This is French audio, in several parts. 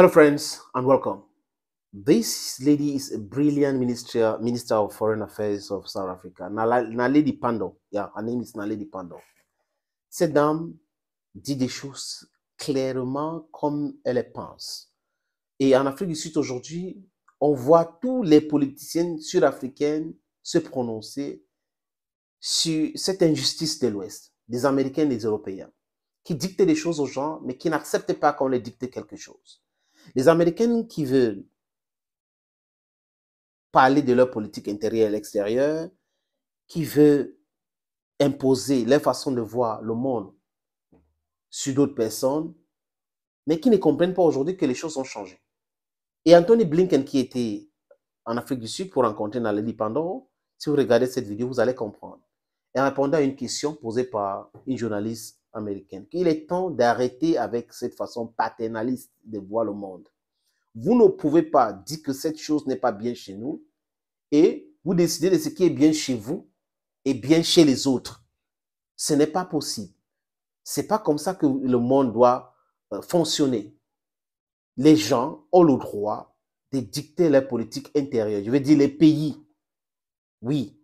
Hello, friends, and welcome. This lady is a brilliant minister, minister of Foreign Affairs of South Africa, Naledi Pando. Yeah, her name is Naledi Pando. Cette dame dit des choses clairement comme elle pense. Et en Afrique du Sud aujourd'hui, on voit tous les politiciens sud-africains se prononcer sur cette injustice de l'Ouest, des Américains et des Européens, qui dictaient des choses aux gens, mais qui n'acceptent pas qu'on les dicte quelque chose. Les Américains qui veulent parler de leur politique intérieure et extérieure, qui veulent imposer leur façon de voir le monde sur d'autres personnes, mais qui ne comprennent pas aujourd'hui que les choses ont changé. Et Anthony Blinken, qui était en Afrique du Sud pour rencontrer Naledi Pandoro, si vous regardez cette vidéo, vous allez comprendre. en répondant à une question posée par une journaliste américaine, Il est temps d'arrêter avec cette façon paternaliste de voir le monde. Vous ne pouvez pas dire que cette chose n'est pas bien chez nous et vous décidez de ce qui est bien chez vous et bien chez les autres. Ce n'est pas possible. C'est pas comme ça que le monde doit euh, fonctionner. Les gens ont le droit de dicter leur politique intérieure. Je veux dire les pays. Oui,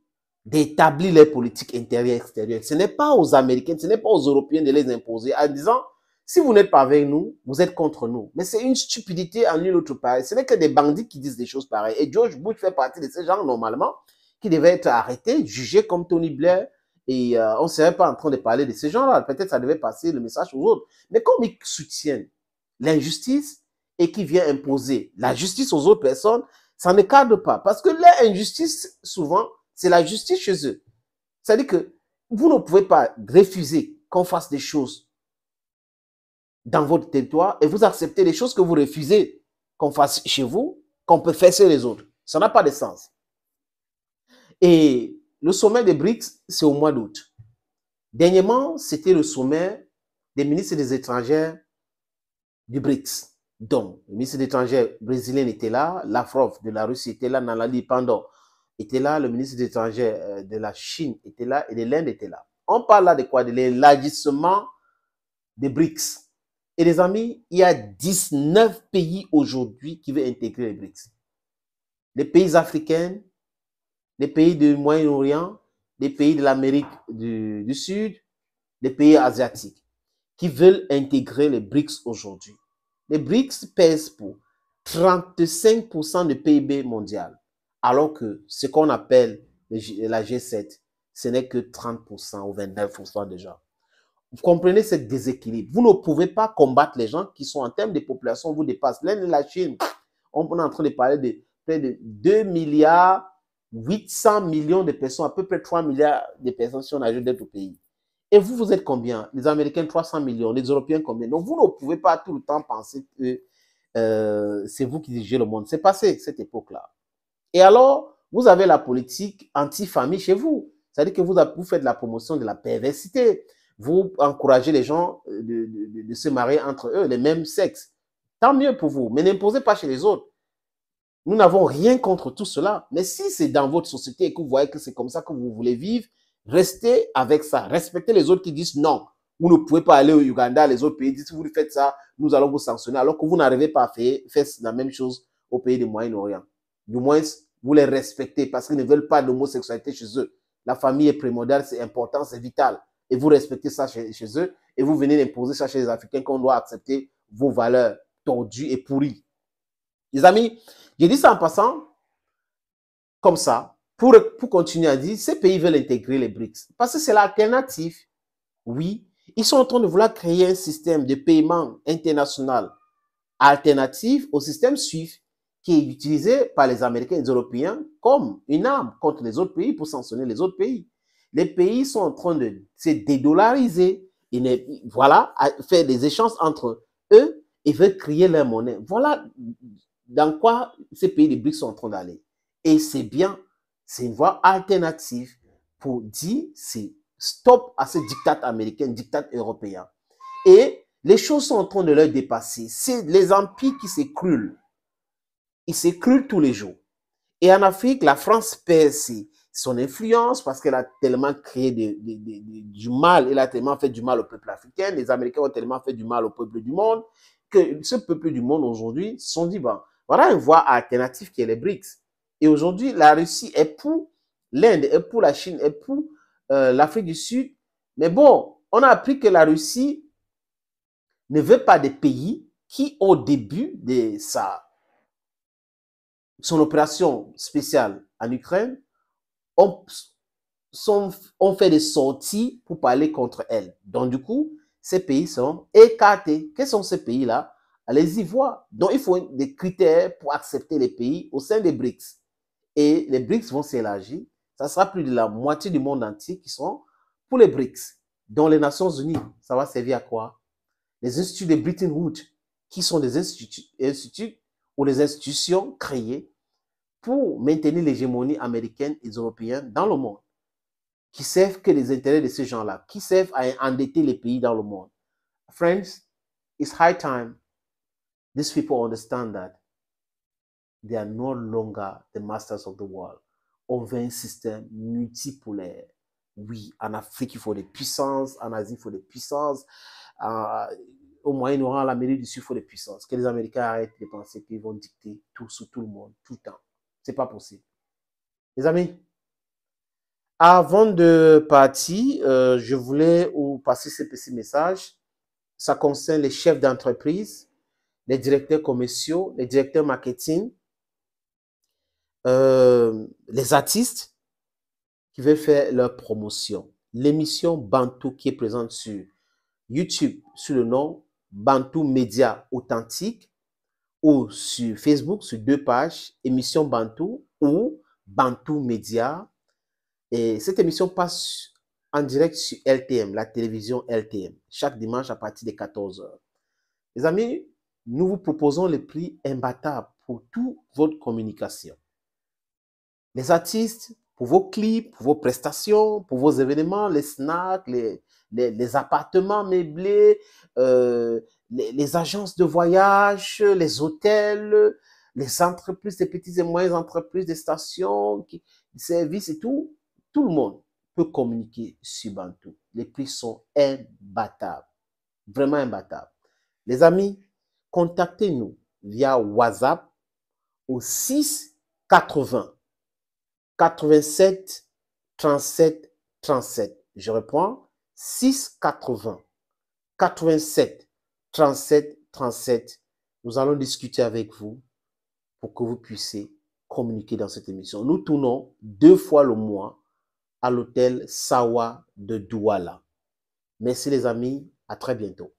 d'établir les politiques intérieures et extérieures. Ce n'est pas aux Américains, ce n'est pas aux Européens de les imposer en disant, si vous n'êtes pas avec nous, vous êtes contre nous. Mais c'est une stupidité en une autre part. Ce n'est que des bandits qui disent des choses pareilles. Et George Bush fait partie de ces gens, normalement, qui devaient être arrêtés, jugés comme Tony Blair. Et euh, on ne serait pas en train de parler de ces gens-là. Peut-être ça devait passer le message aux autres. Mais comme ils soutiennent l'injustice et qui viennent imposer la justice aux autres personnes, ça ne cadre pas. Parce que l'injustice, souvent, c'est la justice chez eux. C'est-à-dire que vous ne pouvez pas refuser qu'on fasse des choses dans votre territoire et vous acceptez les choses que vous refusez qu'on fasse chez vous, qu'on peut faire chez les autres. Ça n'a pas de sens. Et le sommet des BRICS, c'est au mois d'août. Dernièrement, c'était le sommet des ministres des étrangers du BRICS. Donc, le ministre des étrangers brésilien était là, l'Afrof de la Russie était là, Nalali pendant était là, le ministre des étrangers euh, de la Chine était là et de l'Inde était là. On parle là de quoi De l'élargissement des BRICS. Et les amis, il y a 19 pays aujourd'hui qui veulent intégrer les BRICS. Les pays africains, les pays du Moyen-Orient, les pays de l'Amérique du, du Sud, les pays asiatiques qui veulent intégrer les BRICS aujourd'hui. Les BRICS pèsent pour 35% du PIB mondial alors que ce qu'on appelle la G7, ce n'est que 30% ou 29% des gens. Vous comprenez ce déséquilibre. Vous ne pouvez pas combattre les gens qui sont en termes de population vous dépassent. L'Inde la Chine, on est en train de parler de près de 2 milliards 800 millions de personnes, à peu près 3 milliards de personnes si on ajoute d'autres pays. Et vous, vous êtes combien Les Américains, 300 millions. Les Européens, combien Donc, vous ne pouvez pas tout le temps penser que euh, c'est vous qui dirigez le monde. C'est passé, cette époque-là. Et alors, vous avez la politique anti-famille chez vous. C'est-à-dire que vous, faites la promotion de la perversité. Vous encouragez les gens euh, de, se marier entre eux, les mêmes sexes. Tant mieux pour vous, mais n'imposez pas chez les autres. Nous n'avons rien contre tout cela. Mais si c'est dans votre société et que vous voyez que c'est comme ça que vous voulez vivre, restez avec ça. Respectez les autres qui disent non. Vous ne pouvez pas aller au Uganda, les autres pays disent si vous faites ça, nous allons vous sanctionner, alors que vous n'arrivez pas à faire, faire la même chose au pays du Moyen-Orient. Du moins, vous les respectez parce qu'ils ne veulent pas d'homosexualité chez eux. La famille est primordiale, c'est important, c'est vital. Et vous respectez ça chez, eux et vous venez imposer ça chez les Africains qu'on doit accepter vos valeurs tordues et pourries. Les amis, j'ai dit ça en passant, comme ça, pour, pour continuer à dire, ces pays veulent intégrer les BRICS parce que c'est l'alternative. Oui, ils sont en train de vouloir créer un système de paiement international alternatif au système SWIFT qui est utilisé par les Américains et les Européens comme une arme contre les autres pays pour sanctionner les autres pays. Les pays sont en train de se dédollariser, et voilà, faire des échanges entre eux et veulent créer leur monnaie. Voilà dans quoi ces pays des BRICS sont en train d'aller. Et c'est bien, c'est une voie alternative pour dire stop à ce diktat américain, diktat européen. Et les choses sont en train de leur dépasser. C'est les empires qui s'écroulent il s'écroule tous les jours. Et en Afrique, la France perd son influence parce qu'elle a tellement créé du mal, elle a tellement fait du mal au peuple africain, les Américains ont tellement fait du mal au peuple du monde, que ce peuple du monde aujourd'hui se dit, Bon, voilà une voie alternative qui est les BRICS. Et aujourd'hui, la Russie est pour l'Inde, est pour la Chine, est pour euh, l'Afrique du Sud. Mais bon, on a appris que la Russie ne veut pas des pays qui, au début de sa son opération spéciale en Ukraine, ont, fait des sorties pour parler contre elle. Donc, du coup, ces pays sont écartés. Quels sont ces pays-là Allez-y voir. Donc, il faut des critères pour accepter les pays au sein des BRICS. Et les BRICS vont s'élargir. Ça sera plus de la moitié du monde entier qui sont pour les BRICS. Dans les Nations Unies, ça va servir à quoi Les instituts de Britain Wood, qui sont des instituts ou les institutions créées pour maintenir l'hégémonie américaine et européenne dans le monde, qui servent que les intérêts de ces gens-là, qui servent à endetter les pays dans le monde. Friends, it's high time these people understand that they are no longer the masters of the world. On veut un système multipolaire. Oui, en Afrique, il faut des puissances, en Asie, il faut des puissances. Euh, au Moyen-Orient, l'Amérique du Sud faut des puissances. Que les Américains arrêtent de penser qu'ils vont dicter tout sur tout le monde, tout le temps. Ce n'est pas possible. Les amis, avant de partir, euh, je voulais vous passer ce petit message. Ça concerne les chefs d'entreprise, les directeurs commerciaux, les directeurs marketing, euh, les artistes qui veulent faire leur promotion. L'émission Bantu, qui est présente sur YouTube sous le nom Bantu Média Authentique ou sur Facebook, sur deux pages, émission Bantu ou Bantu Média. Et cette émission passe en direct sur LTM, la télévision LTM, chaque dimanche à partir de 14h. Les amis, nous vous proposons le prix imbattable pour toute votre communication. Les artistes, pour vos clips, pour vos prestations, pour vos événements, les snacks, les, les, appartements meublés, euh, les, agences de voyage, les hôtels, les entreprises, les petites et moyennes entreprises, des stations, qui, des services et tout, tout le monde peut communiquer sur Bantu. Les prix sont imbattables, vraiment imbattables. Les amis, contactez-nous via WhatsApp au 6 80 87 37 37. Je reprends, 680 87 37 37. Nous allons discuter avec vous pour que vous puissiez communiquer dans cette émission. Nous tournons deux fois le mois à l'hôtel Sawa de Douala. Merci les amis, à très bientôt.